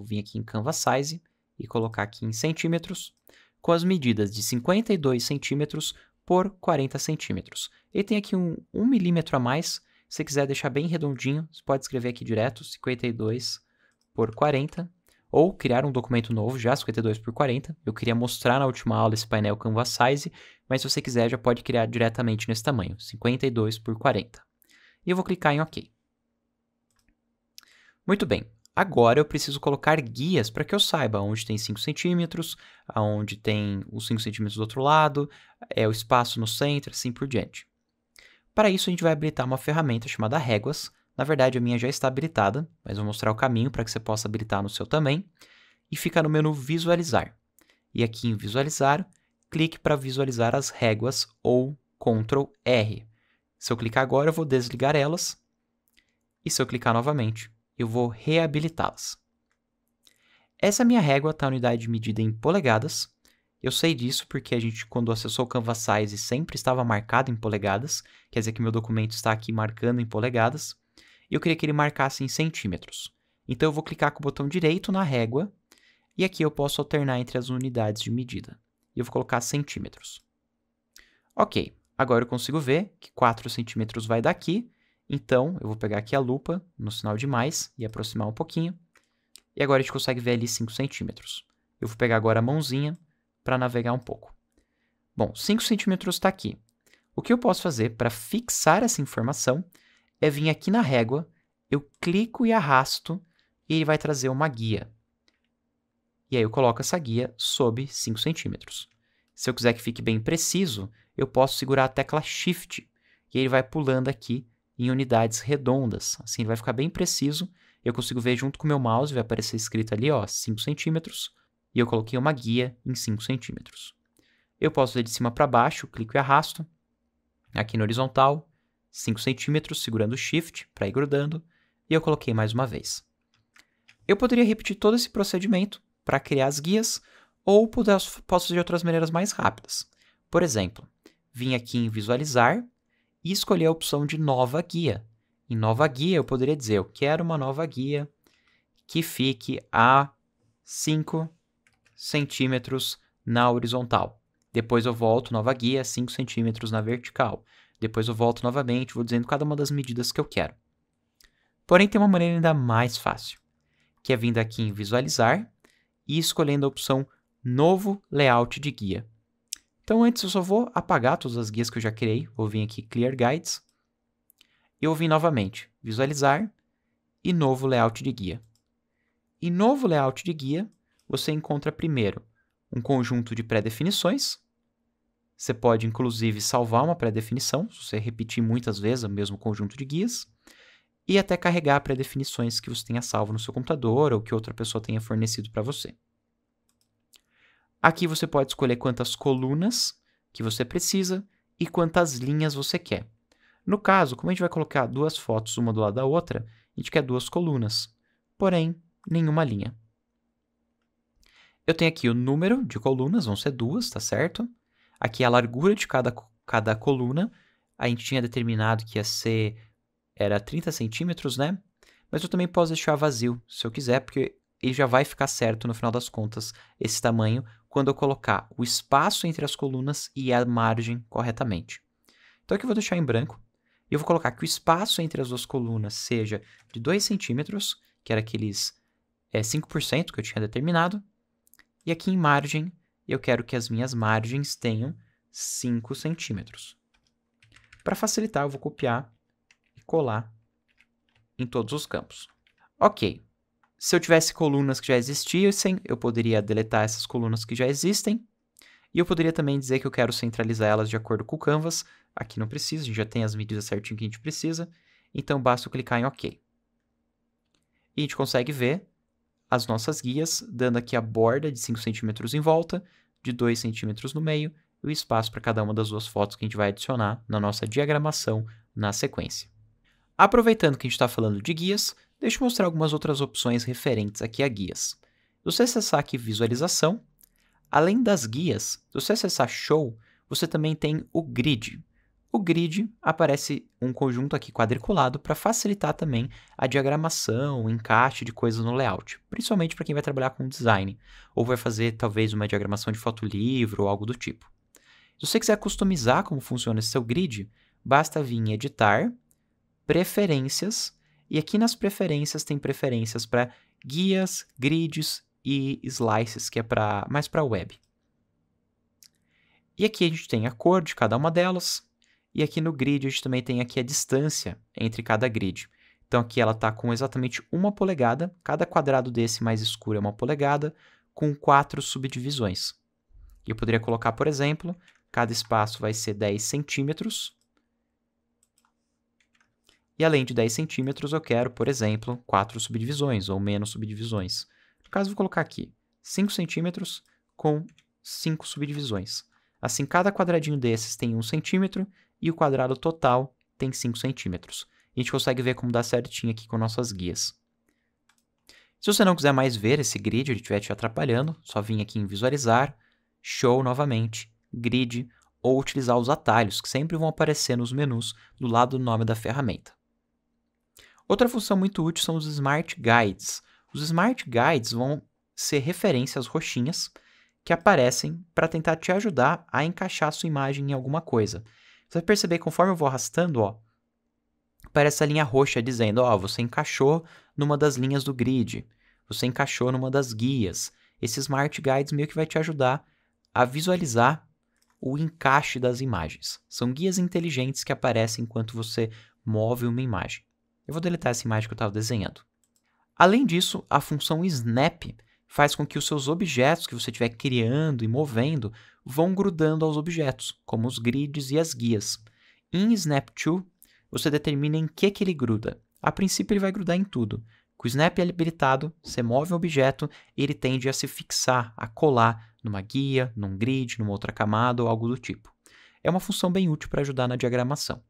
vou vir aqui em Canva Size e colocar aqui em centímetros, com as medidas de 52 centímetros por 40 centímetros. Ele tem aqui um, um milímetro a mais, se você quiser deixar bem redondinho, você pode escrever aqui direto, 52 por 40, ou criar um documento novo já, 52 por 40. Eu queria mostrar na última aula esse painel Canvas Size, mas se você quiser já pode criar diretamente nesse tamanho, 52 por 40. E eu vou clicar em OK. Muito bem, Agora eu preciso colocar guias para que eu saiba onde tem 5 centímetros, aonde tem os 5 centímetros do outro lado, é o espaço no centro, assim por diante. Para isso, a gente vai habilitar uma ferramenta chamada réguas. Na verdade, a minha já está habilitada, mas vou mostrar o caminho para que você possa habilitar no seu também. E fica no menu Visualizar. E aqui em Visualizar, clique para visualizar as réguas ou Ctrl R. Se eu clicar agora, eu vou desligar elas. E se eu clicar novamente, eu vou reabilitá-las. Essa minha régua está na unidade medida em polegadas. Eu sei disso porque a gente, quando acessou o Canvas Size, sempre estava marcado em polegadas, quer dizer que meu documento está aqui marcando em polegadas. E eu queria que ele marcasse em centímetros. Então eu vou clicar com o botão direito na régua, e aqui eu posso alternar entre as unidades de medida. E eu vou colocar centímetros. Ok, agora eu consigo ver que 4 centímetros vai daqui, então, eu vou pegar aqui a lupa no sinal de mais e aproximar um pouquinho. E agora a gente consegue ver ali 5 centímetros. Eu vou pegar agora a mãozinha para navegar um pouco. Bom, 5 centímetros está aqui. O que eu posso fazer para fixar essa informação é vir aqui na régua, eu clico e arrasto e ele vai trazer uma guia. E aí eu coloco essa guia sob 5 centímetros. Se eu quiser que fique bem preciso, eu posso segurar a tecla Shift e ele vai pulando aqui em unidades redondas. Assim, ele vai ficar bem preciso. Eu consigo ver junto com o meu mouse, vai aparecer escrito ali, ó, 5 centímetros. E eu coloquei uma guia em 5 centímetros. Eu posso ver de cima para baixo, clico e arrasto. Aqui no horizontal, 5 centímetros, segurando o Shift para ir grudando. E eu coloquei mais uma vez. Eu poderia repetir todo esse procedimento para criar as guias, ou posso fazer de outras maneiras mais rápidas. Por exemplo, vim aqui em visualizar e escolher a opção de nova guia. Em nova guia, eu poderia dizer, eu quero uma nova guia que fique a 5 centímetros na horizontal. Depois eu volto, nova guia, 5 centímetros na vertical. Depois eu volto novamente, vou dizendo cada uma das medidas que eu quero. Porém, tem uma maneira ainda mais fácil, que é vindo aqui em visualizar e escolhendo a opção Novo Layout de Guia. Então antes eu só vou apagar todas as guias que eu já criei, vou vir aqui Clear Guides, e eu vim novamente Visualizar e Novo Layout de Guia. Em Novo Layout de Guia, você encontra primeiro um conjunto de pré-definições, você pode, inclusive, salvar uma pré-definição, se você repetir muitas vezes o mesmo conjunto de guias, e até carregar pré-definições que você tenha salvo no seu computador ou que outra pessoa tenha fornecido para você. Aqui você pode escolher quantas colunas que você precisa e quantas linhas você quer. No caso, como a gente vai colocar duas fotos uma do lado da outra, a gente quer duas colunas, porém, nenhuma linha. Eu tenho aqui o número de colunas, vão ser duas, tá certo? Aqui a largura de cada, cada coluna, a gente tinha determinado que ia ser, era 30 centímetros, né? Mas eu também posso deixar vazio, se eu quiser, porque ele já vai ficar certo no final das contas esse tamanho quando eu colocar o espaço entre as colunas e a margem corretamente. Então aqui eu vou deixar em branco e eu vou colocar que o espaço entre as duas colunas seja de 2 centímetros, que era aqueles é, eh, 5% que eu tinha determinado, e aqui em margem eu quero que as minhas margens tenham 5 centímetros. Para facilitar, eu vou copiar e colar em todos os campos. Ok, se eu tivesse colunas que já existissem, eu poderia deletar essas colunas que já existem. E eu poderia também dizer que eu quero centralizar elas de acordo com o Canvas. Aqui não precisa, a gente já tem as medidas certinho que a gente precisa. Então basta eu clicar em OK. E a gente consegue ver as nossas guias, dando aqui a borda de 5 cm em volta, de 2 cm no meio e o espaço para cada uma das duas fotos que a gente vai adicionar na nossa diagramação na sequência. Aproveitando que a gente está falando de guias, Deixa eu mostrar algumas outras opções referentes aqui a guias. Se você acessar aqui visualização, além das guias, se você acessar show, você também tem o grid. O grid aparece um conjunto aqui quadriculado para facilitar também a diagramação, o encaixe de coisas no layout, principalmente para quem vai trabalhar com design, ou vai fazer talvez uma diagramação de fotolivro ou algo do tipo. Se você quiser customizar como funciona esse seu grid, basta vir em editar, preferências, e aqui nas preferências tem preferências para guias, grids e slices, que é para mais para web. E aqui a gente tem a cor de cada uma delas. E aqui no grid a gente também tem aqui a distância entre cada grid. Então aqui ela está com exatamente uma polegada, cada quadrado desse mais escuro é uma polegada, com quatro subdivisões. Eu poderia colocar, por exemplo, cada espaço vai ser 10 centímetros, e além de 10 centímetros, eu quero, por exemplo, 4 subdivisões ou menos subdivisões. No caso, vou colocar aqui 5 centímetros com 5 subdivisões. Assim, cada quadradinho desses tem 1 centímetro e o quadrado total tem 5 centímetros. a gente consegue ver como dá certinho aqui com nossas guias. Se você não quiser mais ver esse grid, ele estiver te atrapalhando, só vir aqui em visualizar, show novamente, grid, ou utilizar os atalhos, que sempre vão aparecer nos menus do lado do nome da ferramenta. Outra função muito útil são os Smart Guides. Os Smart Guides vão ser referências roxinhas que aparecem para tentar te ajudar a encaixar a sua imagem em alguma coisa. Você vai perceber conforme eu vou arrastando, ó, aparece essa linha roxa dizendo, ó, você encaixou numa das linhas do grid, você encaixou numa das guias. Esse Smart Guides meio que vai te ajudar a visualizar o encaixe das imagens. São guias inteligentes que aparecem enquanto você move uma imagem. Eu vou deletar essa imagem que eu estava desenhando. Além disso, a função snap faz com que os seus objetos que você estiver criando e movendo vão grudando aos objetos, como os grids e as guias. Em Snap to, você determina em que, que ele gruda. A princípio, ele vai grudar em tudo. Com o Snap habilitado, você move um objeto e ele tende a se fixar, a colar numa guia, num grid, numa outra camada ou algo do tipo. É uma função bem útil para ajudar na diagramação.